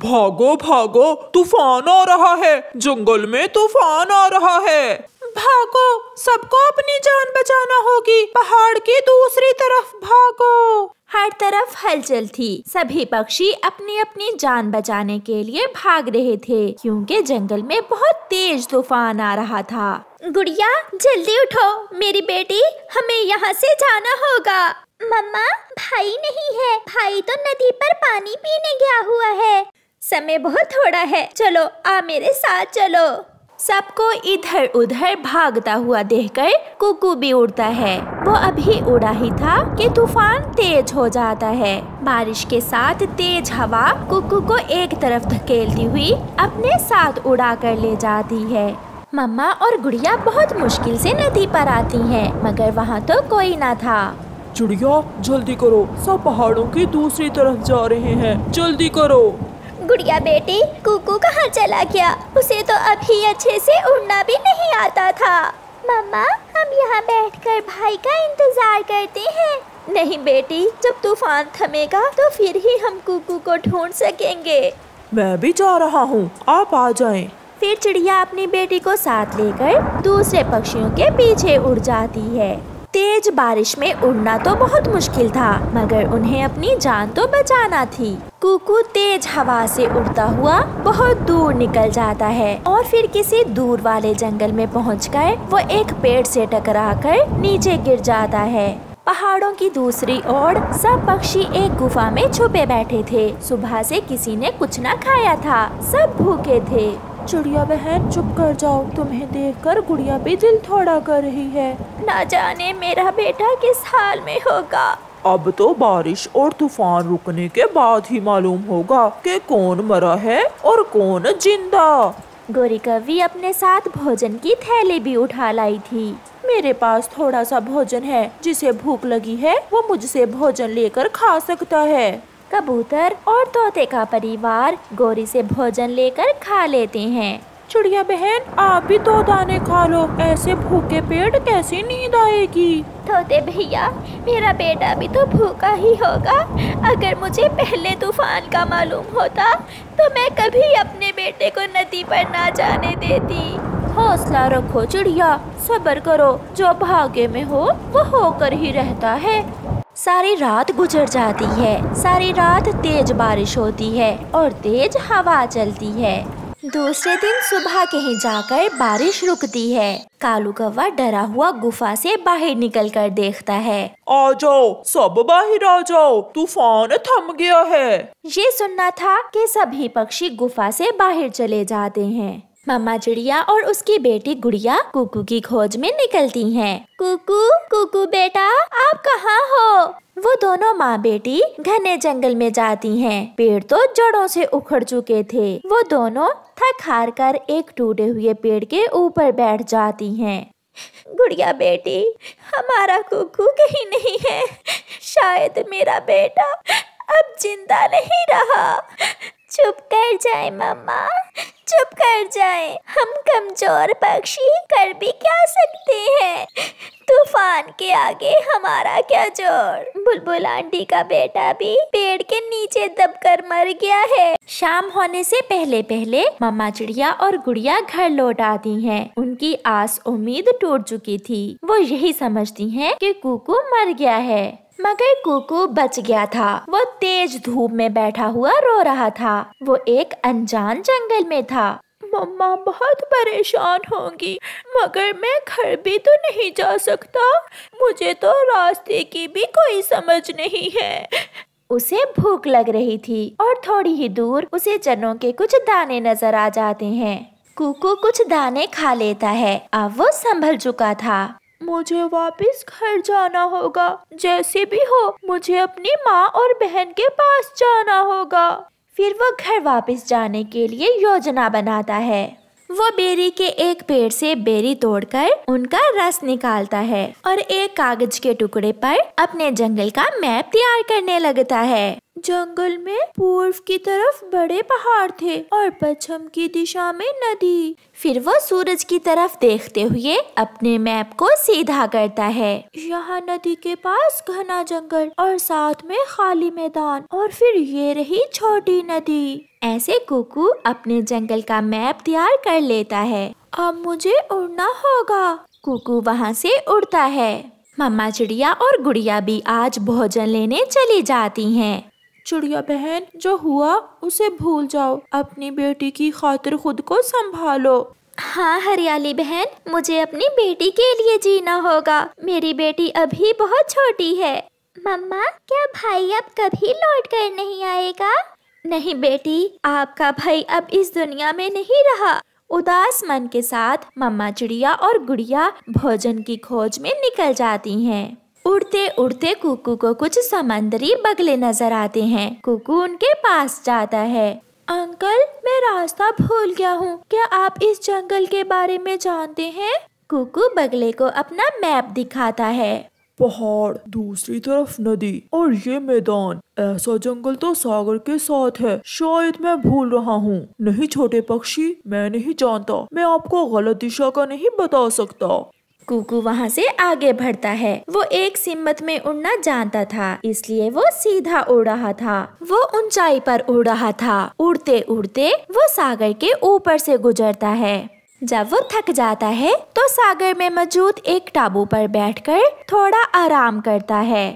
भागो भागो तूफान आ रहा है जंगल में तूफान आ रहा है भागो सबको अपनी जान बचाना होगी पहाड़ की दूसरी तरफ भागो हर तरफ हलचल थी सभी पक्षी अपनी अपनी जान बचाने के लिए भाग रहे थे क्योंकि जंगल में बहुत तेज तूफान आ रहा था गुड़िया जल्दी उठो मेरी बेटी हमें यहाँ से जाना होगा मम्मा भाई नहीं है भाई तो नदी पर पानी पीने गया हुआ है समय बहुत थोड़ा है चलो आ मेरे साथ चलो सबको इधर उधर भागता हुआ देखकर कुकू भी उड़ता है वो अभी उड़ा ही था कि तूफान तेज हो जाता है बारिश के साथ तेज हवा कुकू को एक तरफ धकेलती हुई अपने साथ उड़ा कर ले जाती है मम्मा और गुड़िया बहुत मुश्किल से नदी पर आती हैं, मगर वहाँ तो कोई ना था चिड़िया जल्दी करो सब पहाड़ों की दूसरी तरफ जा रहे हैं जल्दी करो गुड़िया बेटी कुकू कहाँ चला गया उसे तो अभी अच्छे से उड़ना भी नहीं आता था मम्मा हम यहाँ बैठकर भाई का इंतजार करते हैं नहीं बेटी जब तूफान थमेगा तो फिर ही हम कुकू को ढूंढ सकेंगे मैं भी जा रहा हूँ आप आ जाएं। फिर चिड़िया अपनी बेटी को साथ लेकर दूसरे पक्षियों के पीछे उड़ जाती है तेज बारिश में उड़ना तो बहुत मुश्किल था मगर उन्हें अपनी जान तो बचाना थी कुकू तेज हवा से उड़ता हुआ बहुत दूर निकल जाता है और फिर किसी दूर वाले जंगल में पहुँच कर वो एक पेड़ से टकरा कर नीचे गिर जाता है पहाड़ों की दूसरी ओर सब पक्षी एक गुफा में छुपे बैठे थे सुबह से किसी ने कुछ ना खाया था सब भूखे थे चिड़िया बहन चुप कर जाओ तुम्हें देखकर गुड़िया भी दिल थोड़ा कर रही है ना जाने मेरा बेटा किस हाल में होगा अब तो बारिश और तूफान रुकने के बाद ही मालूम होगा कि कौन मरा है और कौन जिंदा गोरी कवि अपने साथ भोजन की थैली भी उठा लाई थी मेरे पास थोड़ा सा भोजन है जिसे भूख लगी है वो मुझसे भोजन लेकर खा सकता है कबूतर और तोते का परिवार गोरी से भोजन लेकर खा लेते हैं चिड़िया बहन आप भी दो तो दाने खा लो ऐसे भूखे पेट कैसे नींद आएगी तोते भैया मेरा बेटा भी तो भूखा ही होगा अगर मुझे पहले तूफान का मालूम होता तो मैं कभी अपने बेटे को नदी पर ना जाने देती हौसला रखो चिड़िया सबर करो जो भाग्य में हो वो होकर ही रहता है सारी रात गुजर जाती है सारी रात तेज बारिश होती है और तेज हवा चलती है दूसरे दिन सुबह कहीं जाकर बारिश रुकती है कालू कौवा डरा हुआ गुफा से बाहर निकल कर देखता है आ जाओ सब बाहर आ जाओ तूफान थम गया है ये सुनना था कि सभी पक्षी गुफा से बाहर चले जाते हैं मामा चिड़िया और उसकी बेटी गुड़िया कुकू की खोज में निकलती हैं। कुकू कुकू बेटा आप कहाँ हो वो दोनों माँ बेटी घने जंगल में जाती हैं। पेड़ तो जड़ों से उखड़ चुके थे वो दोनों थक हार कर एक टूटे हुए पेड़ के ऊपर बैठ जाती हैं। गुड़िया बेटी हमारा कुकू कहीं नहीं है शायद मेरा बेटा अब जिंदा नहीं रहा चुप कर जाए मम्मा चुप कर जाए हम कमजोर पक्षी कर भी क्या सकते हैं तूफान के आगे हमारा क्या जोर बुलबुल आंटी का बेटा भी पेड़ के नीचे दबकर मर गया है शाम होने से पहले पहले मम्मा चिड़िया और गुड़िया घर लौट आती हैं। उनकी आस उम्मीद टूट चुकी थी वो यही समझती हैं कि कुकू मर गया है मगर कुकू बच गया था वो तेज धूप में बैठा हुआ रो रहा था वो एक अनजान जंगल में था मम्मा बहुत परेशान होंगी मगर मैं घर भी तो नहीं जा सकता मुझे तो रास्ते की भी कोई समझ नहीं है उसे भूख लग रही थी और थोड़ी ही दूर उसे चनों के कुछ दाने नजर आ जाते हैं कुकू कुछ दाने खा लेता है अब वो संभल चुका था मुझे वापस घर जाना होगा जैसे भी हो मुझे अपनी माँ और बहन के पास जाना होगा फिर वो घर वापस जाने के लिए योजना बनाता है वो बेरी के एक पेड़ से बेरी तोड़कर उनका रस निकालता है और एक कागज के टुकड़े पर अपने जंगल का मैप तैयार करने लगता है जंगल में पूर्व की तरफ बड़े पहाड़ थे और पश्चिम की दिशा में नदी फिर वो सूरज की तरफ देखते हुए अपने मैप को सीधा करता है यहाँ नदी के पास घना जंगल और साथ में खाली मैदान और फिर ये रही छोटी नदी ऐसे कुकू अपने जंगल का मैप तैयार कर लेता है अब मुझे उड़ना होगा कुकू वहाँ से उड़ता है मम्मा चिड़िया और गुड़िया भी आज भोजन लेने चली जाती हैं। चिड़िया बहन जो हुआ उसे भूल जाओ अपनी बेटी की खातिर खुद को संभालो हाँ हरियाली बहन मुझे अपनी बेटी के लिए जीना होगा मेरी बेटी अभी बहुत छोटी है मम्मा क्या भाई अब कभी लौट कर नहीं आएगा नहीं बेटी आपका भाई अब इस दुनिया में नहीं रहा उदास मन के साथ मम्मा चिड़िया और गुड़िया भोजन की खोज में निकल जाती हैं। उड़ते उड़ते कुकू को कुछ समंदरी बगले नजर आते हैं कुकू उनके पास जाता है अंकल मैं रास्ता भूल गया हूँ क्या आप इस जंगल के बारे में जानते हैं कुकू बगले को अपना मैप दिखाता है पहाड़ दूसरी तरफ नदी और ये मैदान ऐसा जंगल तो सागर के साथ है शायद मैं भूल रहा हूँ नहीं छोटे पक्षी मैं नहीं जानता मैं आपको गलत दिशा का नहीं बता सकता कुकू वहाँ से आगे बढ़ता है वो एक सिम्मत में उड़ना जानता था इसलिए वो सीधा उड़ रहा था वो ऊंचाई पर उड़ रहा था उड़ते उड़ते वो सागर के ऊपर से गुजरता है जब वो थक जाता है तो सागर में मौजूद एक टाबू पर बैठकर थोड़ा आराम करता है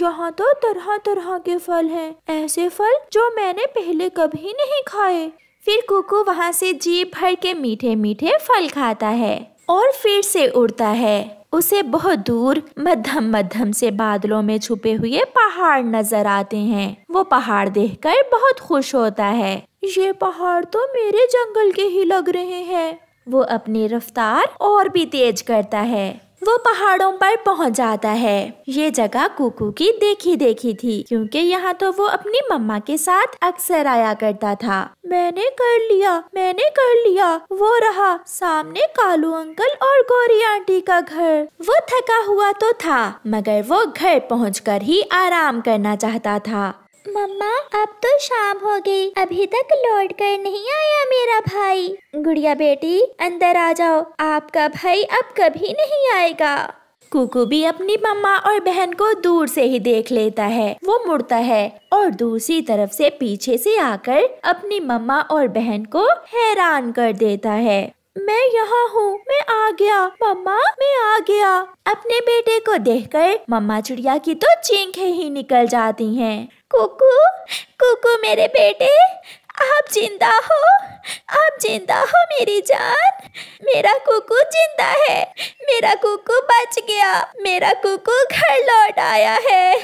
यहाँ तो तरह तरह के फल हैं, ऐसे फल जो मैंने पहले कभी नहीं खाए फिर कुकू वहाँ से जीप भर के मीठे मीठे फल खाता है और फिर से उड़ता है उसे बहुत दूर मध्यम मध्यम से बादलों में छुपे हुए पहाड़ नजर आते हैं वो पहाड़ देखकर बहुत खुश होता है ये पहाड़ तो मेरे जंगल के ही लग रहे हैं वो अपनी रफ्तार और भी तेज करता है वो पहाड़ों पर पहुंच जाता है ये जगह कुकू की देखी देखी थी क्योंकि यहाँ तो वो अपनी मम्मा के साथ अक्सर आया करता था मैंने कर लिया मैंने कर लिया वो रहा सामने कालू अंकल और गौरी आंटी का घर वो थका हुआ तो था मगर वो घर कर ही आराम करना चाहता था मम्मा अब तो शाम हो गई अभी तक लौट कर नहीं आया मेरा भाई गुड़िया बेटी अंदर आ जाओ आपका भाई अब कभी नहीं आएगा कुकू भी अपनी मम्मा और बहन को दूर से ही देख लेता है वो मुड़ता है और दूसरी तरफ से पीछे से आकर अपनी मम्मा और बहन को हैरान कर देता है मैं यहाँ हूँ मैं आ गया मम्मा मैं आ गया अपने बेटे को देखकर मम्मा चिड़िया की तो चीखें ही निकल जाती हैं कुकू कुकू मेरे बेटे आप जिंदा हो आप जिंदा हो मेरी जान मेरा कुकू जिंदा है मेरा कुकू बच गया मेरा कुकू घर लौट आया है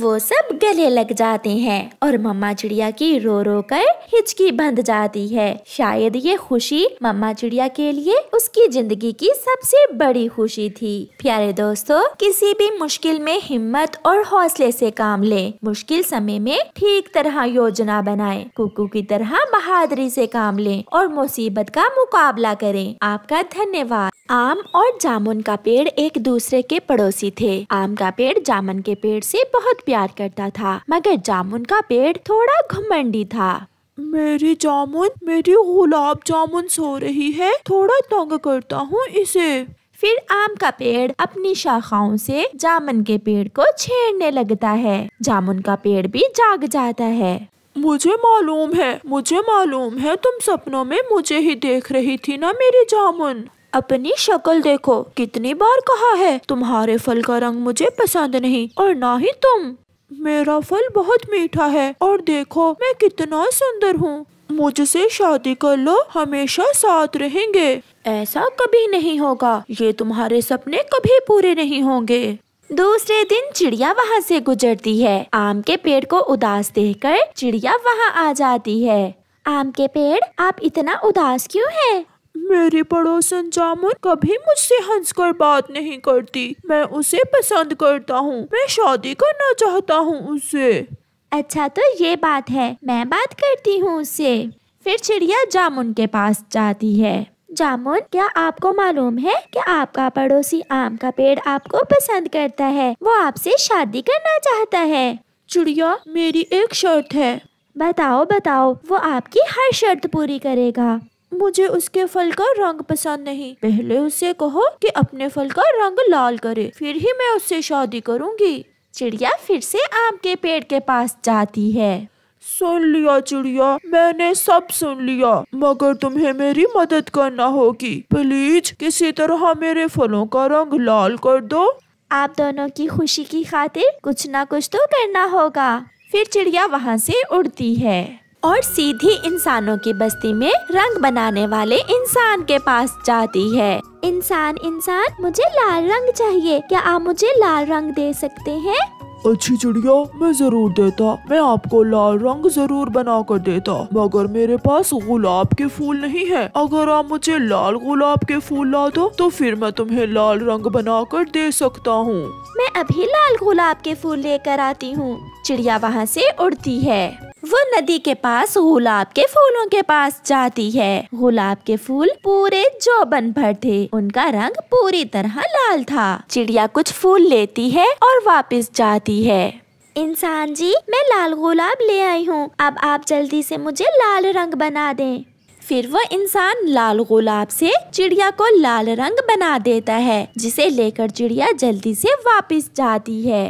वो सब गले लग जाते हैं और मम्मा चिड़िया की रो रो कर हिचकी बंध जाती है शायद ये खुशी मम्मा चिड़िया के लिए उसकी जिंदगी की सबसे बड़ी खुशी थी प्यारे दोस्तों किसी भी मुश्किल में हिम्मत और हौसले से काम ले मुश्किल समय में ठीक तरह योजना बनाए कुकू की तरह बहादुरी से काम ले और मुसीबत का मुकाबला करें आपका धन्यवाद आम और जामुन का पेड़ एक दूसरे के पड़ोसी थे आम का पेड़ जामुन के पेड़ से बहुत प्यार करता था मगर जामुन का पेड़ थोड़ा घुमंडी था मेरी जामुन मेरी गुलाब जामुन सो रही है थोड़ा तंग करता हूँ इसे फिर आम का पेड़ अपनी शाखाओं से जामुन के पेड़ को छेड़ने लगता है जामुन का पेड़ भी जाग जाता है मुझे मालूम है मुझे मालूम है तुम सपनों में मुझे ही देख रही थी ना मेरी जामुन अपनी शक्ल देखो कितनी बार कहा है तुम्हारे फल का रंग मुझे पसंद नहीं और ना ही तुम मेरा फल बहुत मीठा है और देखो मैं कितना सुंदर हूँ मुझसे शादी कर लो हमेशा साथ रहेंगे ऐसा कभी नहीं होगा ये तुम्हारे सपने कभी पूरे नहीं होंगे दूसरे दिन चिड़िया वहाँ से गुजरती है आम के पेड़ को उदास देखकर चिड़िया वहाँ आ जाती है आम के पेड़ आप इतना उदास क्यों हैं? मेरी पड़ोसन जामुन कभी मुझसे हंस कर बात नहीं करती मैं उसे पसंद करता हूँ मैं शादी करना चाहता हूँ उससे अच्छा तो ये बात है मैं बात करती हूँ उससे फिर चिड़िया जामुन के पास जाती है जामुन क्या आपको मालूम है कि आपका पड़ोसी आम का पेड़ आपको पसंद करता है वो आपसे शादी करना चाहता है चिड़िया मेरी एक शर्त है बताओ बताओ वो आपकी हर शर्त पूरी करेगा मुझे उसके फल का रंग पसंद नहीं पहले उसे कहो कि अपने फल का रंग लाल करे फिर ही मैं उससे शादी करूंगी चिड़िया फिर से आम के पेड़ के पास जाती है सुन लिया चिड़िया मैंने सब सुन लिया मगर तुम्हें मेरी मदद करना होगी प्लीज किसी तरह मेरे फलों का रंग लाल कर दो आप दोनों की खुशी की खातिर कुछ ना कुछ तो करना होगा फिर चिड़िया वहाँ से उड़ती है और सीधी इंसानों की बस्ती में रंग बनाने वाले इंसान के पास जाती है इंसान इंसान मुझे लाल रंग चाहिए क्या आप मुझे लाल रंग दे सकते हैं अच्छी चिड़िया मैं जरूर देता मैं आपको लाल रंग जरूर बना कर देता मगर मेरे पास गुलाब के फूल नहीं है अगर आप मुझे लाल गुलाब के फूल ला दो तो फिर मैं तुम्हें लाल रंग बना कर दे सकता हूँ मैं अभी लाल गुलाब के फूल लेकर आती हूँ चिड़िया वहाँ से उड़ती है वो नदी के पास गुलाब के फूलों के पास जाती है गुलाब के फूल पूरे जौबन भर थे उनका रंग पूरी तरह लाल था चिड़िया कुछ फूल लेती है और वापस जाती है इंसान जी मैं लाल गुलाब ले आई हूँ अब आप जल्दी से मुझे लाल रंग बना दें फिर वो इंसान लाल गुलाब से चिड़िया को लाल रंग बना देता है जिसे लेकर चिड़िया जल्दी से वापस जाती है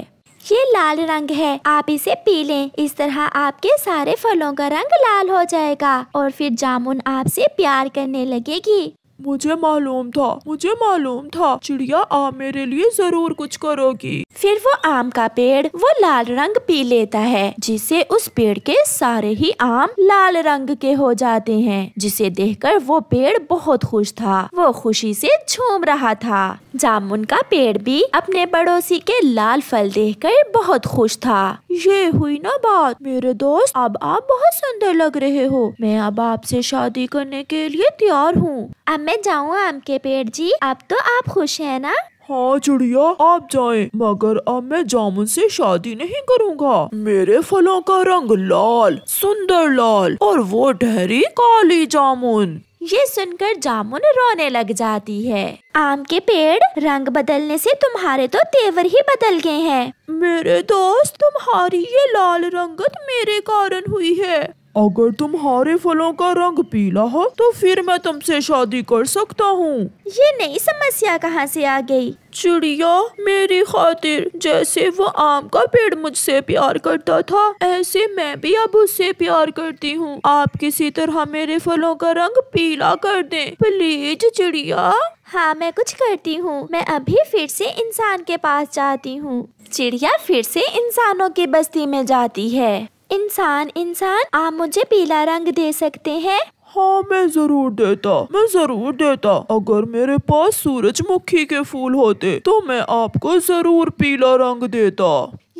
ये लाल रंग है आप इसे पी लें इस तरह आपके सारे फलों का रंग लाल हो जाएगा और फिर जामुन आपसे प्यार करने लगेगी मुझे मालूम था मुझे मालूम था चिड़िया आम मेरे लिए जरूर कुछ करोगी फिर वो आम का पेड़ वो लाल रंग पी लेता है जिससे उस पेड़ के सारे ही आम लाल रंग के हो जाते हैं जिसे देखकर वो पेड़ बहुत खुश था वो खुशी से झूम रहा था जामुन का पेड़ भी अपने पड़ोसी के लाल फल कर बहुत खुश था ये हुई ना बात मेरे दोस्त अब आप बहुत सुंदर लग रहे हो मैं अब आपसे शादी करने के लिए तैयार हूँ मैं जाऊँ आम के पेड़ जी अब तो आप खुश है ना हाँ चिड़िया आप जाए मगर अब मैं जामुन से शादी नहीं करूँगा मेरे फलों का रंग लाल सुंदर लाल और वो ठहरी काली जामुन ये सुनकर जामुन रोने लग जाती है आम के पेड़ रंग बदलने से तुम्हारे तो तेवर ही बदल गए हैं मेरे दोस्त तुम्हारी ये लाल रंगत मेरे कारण हुई है अगर तुम्हारे फलों का रंग पीला हो तो फिर मैं तुमसे शादी कर सकता हूँ ये नई समस्या कहाँ से आ गई चिड़िया मेरी खातिर जैसे वो आम का पेड़ मुझसे प्यार करता था ऐसे मैं भी अब उससे प्यार करती हूँ आप किसी तरह मेरे फलों का रंग पीला कर दें प्लीज चिड़िया हाँ मैं कुछ करती हूँ मैं अभी फिर से इंसान के पास जाती हूँ चिड़िया फिर से इंसानों की बस्ती में जाती है इंसान इंसान आप मुझे पीला रंग दे सकते हैं हाँ मैं जरूर देता मैं जरूर देता अगर मेरे पास सूरजमुखी के फूल होते तो मैं आपको जरूर पीला रंग देता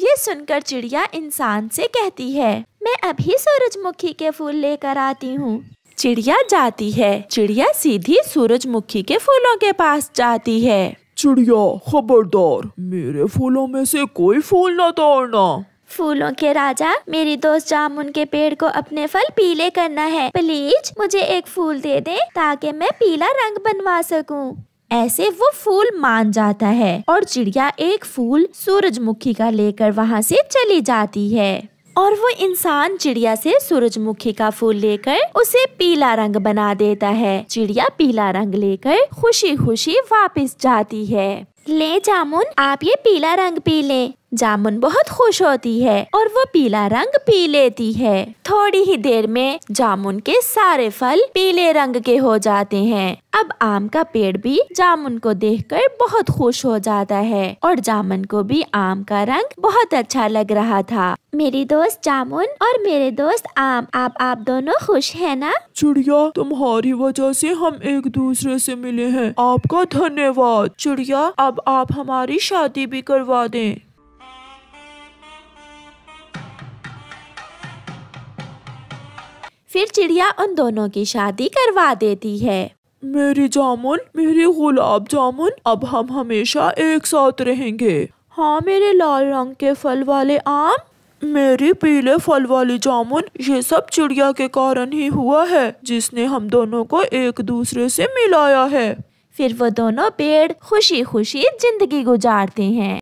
ये सुनकर चिड़िया इंसान से कहती है मैं अभी सूरजमुखी के फूल लेकर आती हूँ चिड़िया जाती है चिड़िया सीधी सूरजमुखी के फूलों के पास जाती है चिड़िया खबरदार मेरे फूलों में से कोई फूल न तोड़ना फूलों के राजा मेरी दोस्त जामुन के पेड़ को अपने फल पीले करना है प्लीज मुझे एक फूल दे दे ताकि मैं पीला रंग बनवा सकूं। ऐसे वो फूल मान जाता है और चिड़िया एक फूल सूरजमुखी का लेकर वहाँ से चली जाती है और वो इंसान चिड़िया से सूरजमुखी का फूल लेकर उसे पीला रंग बना देता है चिड़िया पीला रंग लेकर खुशी खुशी वापस जाती है ले जामुन आप ये पीला रंग पी लें जामुन बहुत खुश होती है और वो पीला रंग पी लेती है थोड़ी ही देर में जामुन के सारे फल पीले रंग के हो जाते हैं अब आम का पेड़ भी जामुन को देखकर बहुत खुश हो जाता है और जामुन को भी आम का रंग बहुत अच्छा लग रहा था मेरी दोस्त जामुन और मेरे दोस्त आम आप आप दोनों खुश है ना? चिड़िया तुम्हारी वजह से हम एक दूसरे से मिले हैं आपका धन्यवाद चिड़िया अब आप हमारी शादी भी करवा दें फिर चिड़िया उन दोनों की शादी करवा देती है मेरी जामुन मेरी गुलाब जामुन अब हम हमेशा एक साथ रहेंगे हाँ मेरे लाल रंग के फल वाले आम मेरी पीले फल वाली जामुन ये सब चिड़िया के कारण ही हुआ है जिसने हम दोनों को एक दूसरे से मिलाया है फिर वो दोनों पेड़ खुशी खुशी जिंदगी गुजारते हैं